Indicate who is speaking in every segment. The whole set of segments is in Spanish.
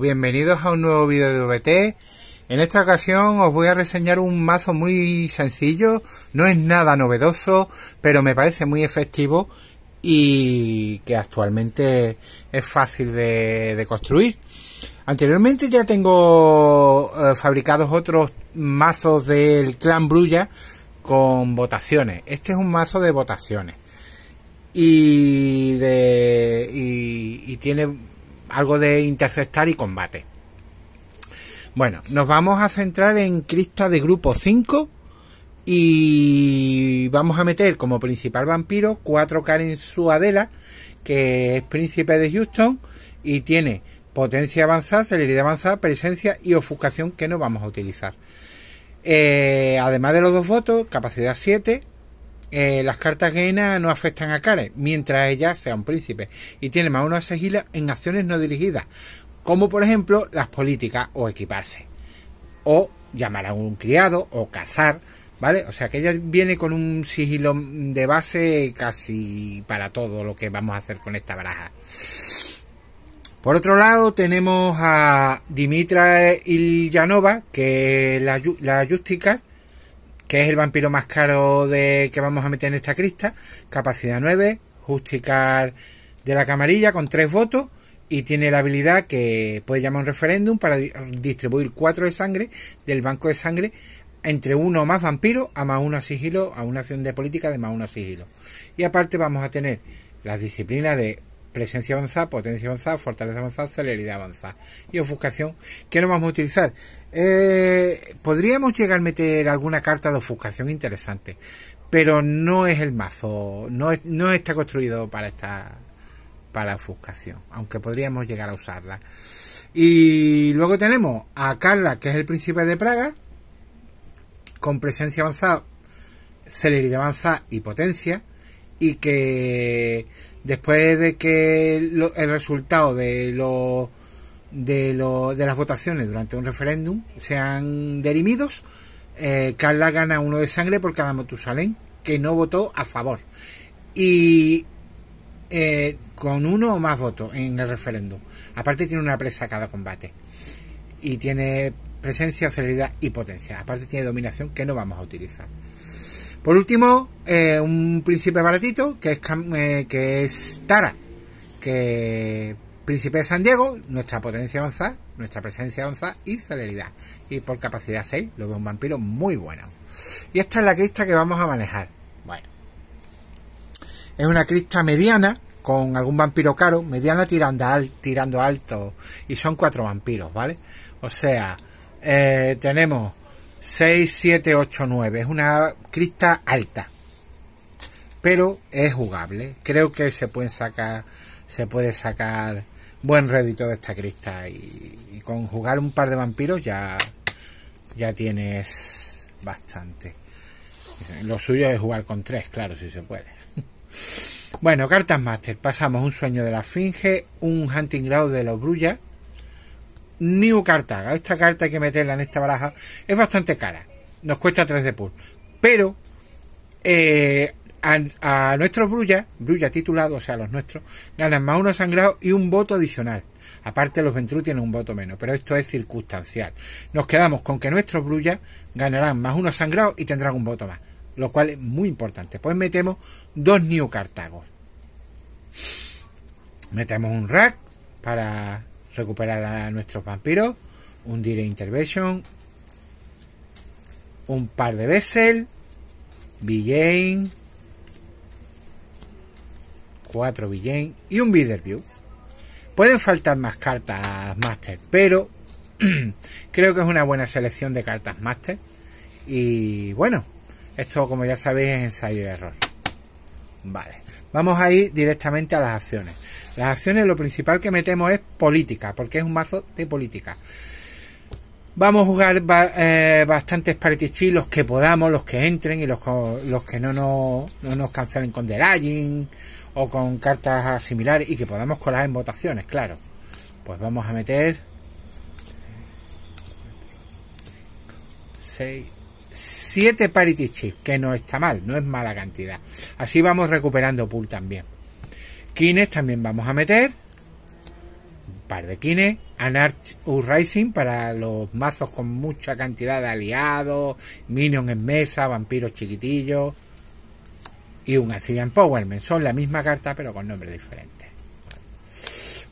Speaker 1: bienvenidos a un nuevo vídeo de VT. En esta ocasión os voy a reseñar un mazo muy sencillo, no es nada novedoso, pero me parece muy efectivo y que actualmente es fácil de, construir. Anteriormente ya tengo eh, fabricados otros mazos del clan Brulla con votaciones. Este es un mazo de votaciones. Y, de, y tiene algo de interceptar y combate. Bueno, nos vamos a centrar en Crista de grupo 5 y vamos a meter como principal vampiro 4 su adela que es príncipe de Houston y tiene potencia avanzada, celeridad avanzada, presencia y ofuscación que no vamos a utilizar. Eh, además de los dos votos, capacidad 7, eh, las cartas Gena no afectan a Karen, mientras ella sea un príncipe... y tiene más o menos sigilo en acciones no dirigidas, como por ejemplo las políticas o equiparse, o llamar a un criado o cazar, ¿vale? O sea que ella viene con un sigilo de base casi para todo lo que vamos a hacer con esta baraja. Por otro lado, tenemos a Dimitra Iljanova que la, la Justica, que es el vampiro más caro de que vamos a meter en esta crista. Capacidad 9, Justicar de la camarilla con 3 votos y tiene la habilidad que puede llamar un referéndum para distribuir 4 de sangre del banco de sangre entre uno o más vampiro a más uno sigilo, a una acción de política de más uno sigilo. Y aparte vamos a tener las disciplinas de presencia avanzada, potencia avanzada, fortaleza avanzada, celeridad avanzada y ofuscación ¿Qué no vamos a utilizar. Eh, podríamos llegar a meter alguna carta de ofuscación interesante, pero no es el mazo, no, no está construido para esta para ofuscación, aunque podríamos llegar a usarla. Y luego tenemos a Carla, que es el príncipe de Praga, con presencia avanzada, celeridad avanzada y potencia, y que después de que el resultado de de, lo, de las votaciones durante un referéndum sean derimidos, eh, Carla gana uno de sangre por cada motusalén que no votó a favor. Y eh, con uno o más votos en el referéndum. Aparte tiene una presa cada combate. Y tiene presencia, celeridad y potencia. Aparte tiene dominación que no vamos a utilizar. Por último, eh, un príncipe baratito que es, eh, que es Tara, que príncipe de San Diego, nuestra potencia onza, nuestra presencia onza y celeridad. Y por capacidad 6, lo veo un vampiro muy bueno. Y esta es la crista que vamos a manejar. Bueno, es una crista mediana con algún vampiro caro, mediana tirando, al, tirando alto, y son cuatro vampiros, ¿vale? O sea, eh, tenemos 6, 7, 8, 9 Es una crista alta. Pero es jugable. Creo que se pueden sacar. Se puede sacar buen rédito de esta crista. Y, con jugar un par de vampiros ya. Ya tienes bastante. Lo suyo es jugar con tres, claro, si se puede. Bueno, cartas máster. Pasamos un sueño de la Finge, un hunting ground de los Brulla New Cartaga. Esta carta hay que meterla en esta baraja. Es bastante cara. Nos cuesta 3 de pool. Pero eh, a, nuestros Brulla, Brulla titulados, o sea, los nuestros, ganan más uno sangrado y un voto adicional. Aparte, los Ventru tienen un voto menos, pero esto es circunstancial. Nos quedamos con que nuestros Brulla ganarán más uno sangrado y tendrán un voto más, lo cual es muy importante. Pues metemos dos New Cartagos. Metemos un rack para recuperar a nuestros vampiros, un Direct Intervention, un par de Bessel, Villain, cuatro Villain y un View. Pueden faltar más cartas Master, pero creo que es una buena selección de cartas Master. Y bueno, esto como ya sabéis es ensayo y error. Vale. Vamos a ir directamente a las acciones. Las acciones lo principal que metemos es política, porque es un mazo de política. Vamos a jugar eh, bastantes party los que podamos, los que entren y los, que no nos, no nos cancelen con Lying. o con cartas similares y que podamos colar en votaciones, claro. Pues vamos a meter 6, 7 parity Chips, que no está mal, no es mala cantidad. Así vamos recuperando pool también. Kines también vamos a meter. Un par de kines. Anarch Rising para los mazos con mucha cantidad de aliados. Minion en mesa, vampiros chiquitillos. Y un power Empowerment. Son la misma carta pero con nombres diferentes.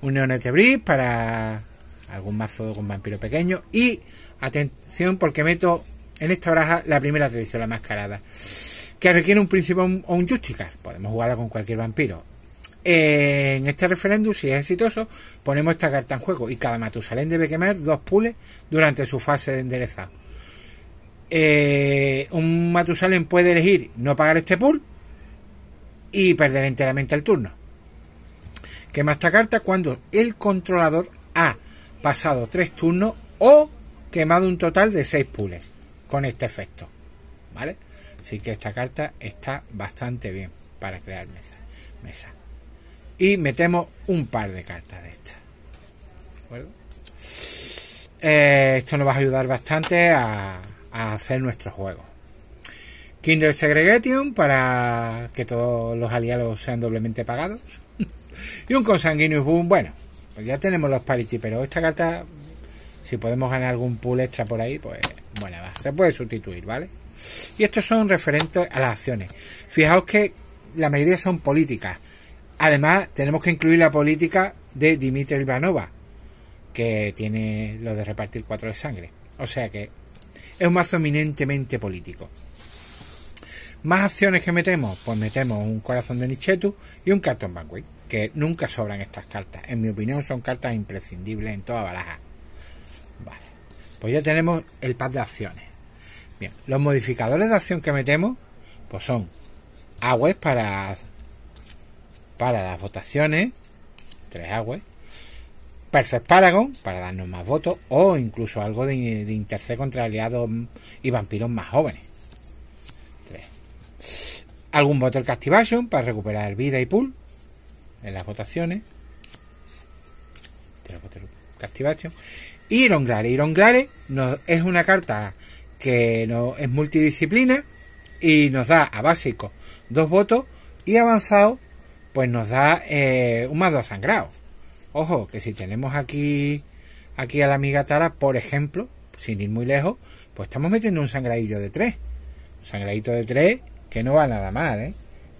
Speaker 1: Un Neonete Breeze para algún mazo con vampiro pequeño. Y atención porque meto en esta baraja, la primera tradición, la mascarada, que requiere un príncipe o un, justicar. Podemos jugarla con cualquier vampiro. Eh, en este referéndum, si es exitoso, ponemos esta carta en juego y cada Matusalén debe quemar dos pules durante su fase de enderezado. Eh, un Matusalén puede elegir no pagar este pool y perder enteramente el turno. Quema esta carta cuando el controlador ha pasado tres turnos o quemado un total de seis pules con este efecto. ¿Vale? Así que esta carta está bastante bien para crear mesa. mesa. Y metemos un par de cartas de esta. Eh, esto nos va a ayudar bastante a, hacer nuestro juego. Kinder Segregation para que todos los aliados sean doblemente pagados. y un consanguíneo Boom. Bueno, pues ya tenemos los parity, pero esta carta si podemos ganar algún pool extra por ahí, pues bueno, Se puede sustituir, ¿vale? Y estos son referentes a las acciones. Fijaos que la mayoría son políticas. Además, tenemos que incluir la política de Dimitri Ivanova, que tiene lo de repartir cuatro de sangre. O sea que es un mazo eminentemente político. Más acciones que metemos, pues metemos un corazón de Nichetu y un cartón Banquet, que nunca sobran estas cartas. En mi opinión son cartas imprescindibles en toda baraja. Pues ya tenemos el pad de acciones. Bien, los modificadores de acción que metemos pues son aguas para, para las votaciones, tres aguas, Perfect Paragon para darnos más votos o incluso algo de, de contra aliados y vampiros más jóvenes. Tres. Algún voto el para recuperar vida y pool en las votaciones. Tres botel Ironglare. Ironglare nos, es una carta que no, es multidisciplina y nos da a básico dos votos y avanzado pues nos da eh, un más dos sangrado. Ojo, que si tenemos aquí, aquí a la amiga Tara, por ejemplo, sin ir muy lejos, pues estamos metiendo un sangradillo de tres. Un sangradito de tres que no va nada mal, ¿eh?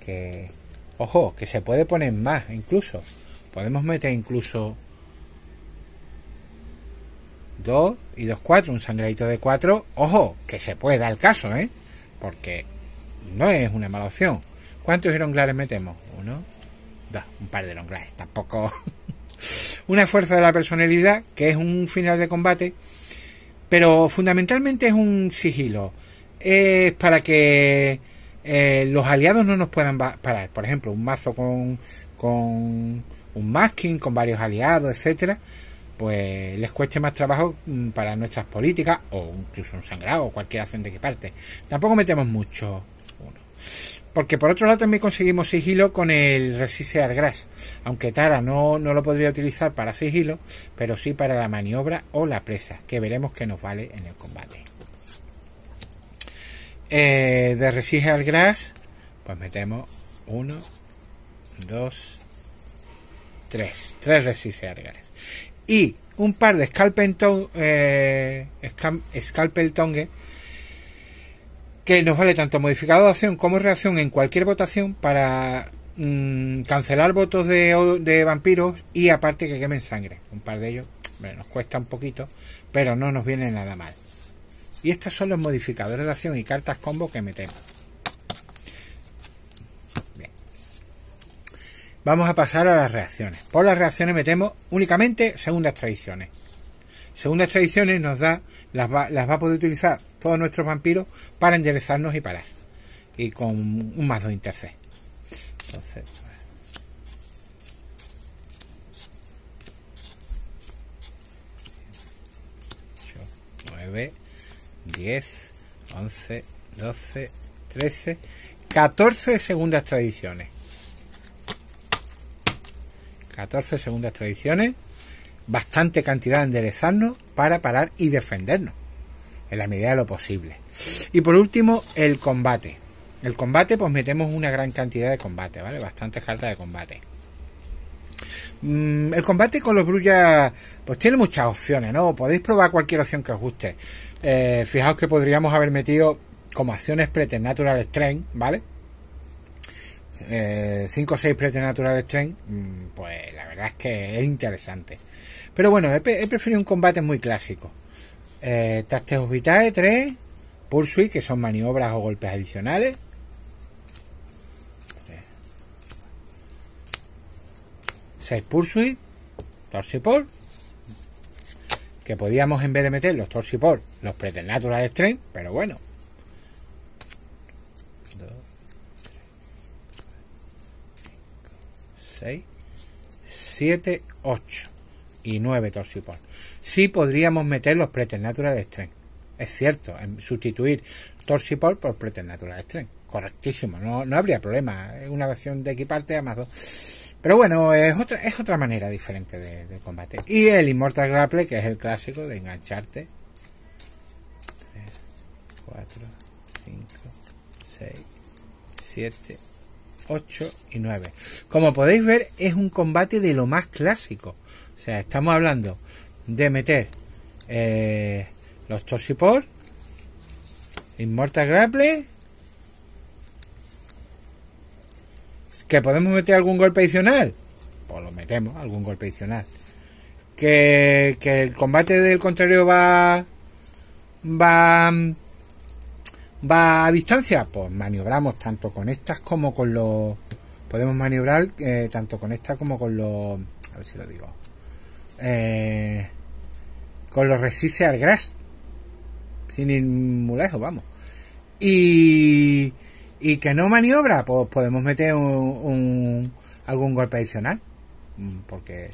Speaker 1: Que, ojo, que se puede poner más incluso. Podemos meter incluso 2 y 2, 4, un sangradito de 4. Ojo, que se pueda dar el caso, ¿eh? Porque no es una mala opción. ¿Cuántos heronglares metemos? Uno, dos, un par de heronglares, tampoco. una fuerza de la personalidad, que es un final de combate, pero fundamentalmente es un sigilo. Es para que eh, los aliados no nos puedan parar. Por ejemplo, un mazo con, con un masking, con varios aliados, etcétera pues les cueste más trabajo mm, para nuestras políticas o incluso un sangrado o cualquier acción de que parte. Tampoco metemos mucho uno. Porque por otro lado también conseguimos sigilo con el al Grass, aunque Tara no, lo podría utilizar para sigilo, pero sí para la maniobra o la presa, que veremos que nos vale en el combate. Eh, ...de de al Grass, pues metemos uno, dos, tres. Tres al Grass y un par de eh, scalpel, tongue que nos vale tanto modificador de acción como reacción en cualquier votación para mm, cancelar votos de, vampiros y aparte que quemen sangre. Un par de ellos bueno, nos cuesta un poquito, pero no nos viene nada mal. Y estos son los modificadores de acción y cartas combo que metemos. Vamos a pasar a las reacciones. Por las reacciones metemos únicamente segundas tradiciones. Segundas tradiciones nos da, las va, a poder utilizar todos nuestros vampiros para enderezarnos y parar. Y con un más 2 interced. Entonces, pues, diez 9, 10, 11, 12, 13, 14 segundas tradiciones. 14 segundas tradiciones, bastante cantidad de enderezarnos para parar y defendernos en la medida de lo posible. Y por último, el combate. El combate, pues metemos una gran cantidad de combate, ¿vale? Bastantes cartas de combate. Mm, el combate con los brujas pues tiene muchas opciones, ¿no? Podéis probar cualquier opción que os guste. Eh, fijaos que podríamos haber metido como acciones Preternatural Strength, ¿vale? 5 eh, o 6 Preternatural Strength, mm, pues la verdad es que es interesante. Pero bueno, he, preferido un combate muy clásico. Eh, Vitae 3, Pursuit, que son maniobras o golpes adicionales. Seis Pursuit, Torsipor, que podíamos en vez de meter los Torsipor, los Preternatural Strength, pero bueno, 7, 8 y 9 torsipol Sí podríamos meter los preternatural strength, Es cierto, em, sustituir torsipol por preternatural strength. Correctísimo, no, habría problema. Es una versión de equiparte a más dos. Pero bueno, es otra, es otra manera diferente de, de combate. Y el Immortal Grapple, que es el clásico de engancharte. 3, 4, 5, 6, 7, 8 y 9. Como podéis ver, es un combate de lo más clásico. O sea, estamos hablando de meter eh, los Torsipor, Inmortal Grapple, que podemos meter algún golpe adicional. Pues lo metemos, algún golpe adicional. Que, que el combate del contrario va va va a distancia, pues maniobramos tanto con estas como con los... Podemos maniobrar eh, tanto con estas como con los... A ver si lo digo. Eh, con los resistes al gras. Sin ir vamos. Y, y que no maniobra, pues podemos meter un, algún golpe adicional. Mm, porque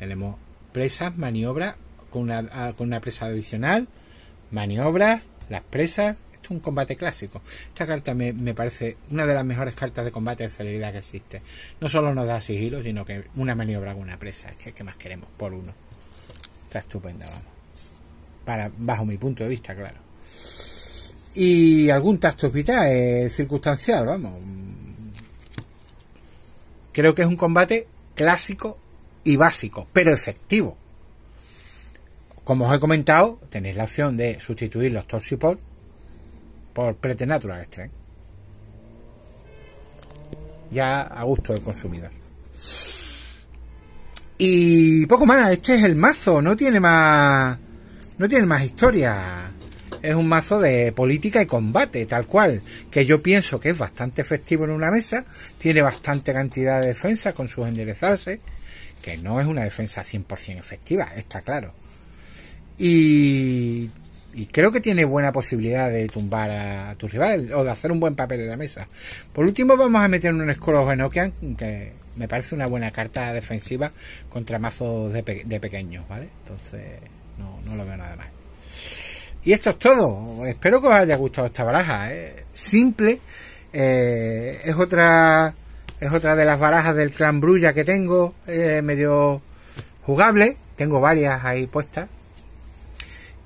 Speaker 1: tenemos presas, maniobra con una, ah, con una presa adicional, maniobras las presas. Esto es un combate clásico. Esta carta me, parece una de las mejores cartas de combate de celeridad que existe. No solo nos da sigilo, sino que una maniobra con una presa. Es que que más queremos por uno. Está estupenda, vamos. Para, bajo mi punto de vista, claro. Y algún tacto hospital, eh, circunstancial, vamos. Creo que es un combate clásico y básico, pero efectivo. Como os he comentado, tenéis la opción de sustituir los torsipol por pretenatural este. Ya a gusto del consumidor. Y poco más, este es el mazo, no tiene más. No tiene más historia. Es un mazo de política y combate, tal cual. Que yo pienso que es bastante efectivo en una mesa. Tiene bastante cantidad de defensa con sus enderezarse. Que no es una defensa 100% efectiva, está claro. Y, creo que tiene buena posibilidad de tumbar a, tu rival o de hacer un buen papel de la mesa. Por último, vamos a meter un en Enochian, que me parece una buena carta defensiva contra mazos de, pequeños, ¿vale? Entonces, no, lo veo nada más. Y esto es todo. Espero que os haya gustado esta baraja. ¿eh? Simple. Eh, es otra es otra de las barajas del clan Brulla que tengo. Eh, medio jugable. Tengo varias ahí puestas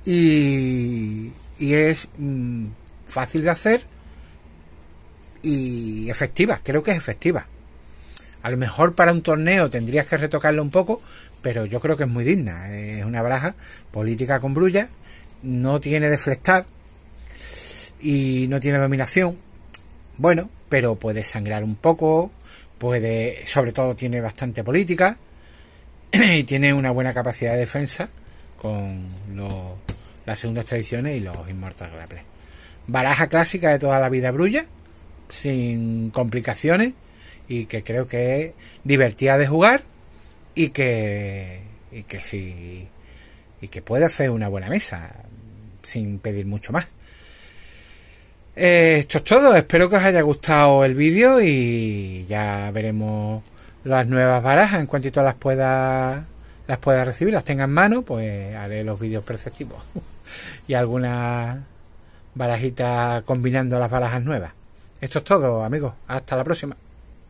Speaker 1: y, es mm, fácil de hacer y efectiva, creo que es efectiva. A lo mejor para un torneo tendrías que retocarlo un poco, pero yo creo que es muy digna. Es una baraja política con brulla, no tiene deflectar y no tiene dominación. Bueno, pero puede sangrar un poco, puede, sobre todo tiene bastante política y tiene una buena capacidad de defensa con los las segundas tradiciones y los inmortales. Baraja clásica de toda la vida brulla, sin complicaciones y que creo que es divertida de jugar y que y que sí y que puede hacer una buena mesa sin pedir mucho más. esto es todo, espero que os haya gustado el vídeo y ya veremos las nuevas barajas en cuanto todas las pueda las pueda recibir, las tenga en mano, pues haré los vídeos perceptivos y algunas barajitas combinando las barajas nuevas. Esto es todo, amigos. Hasta la próxima.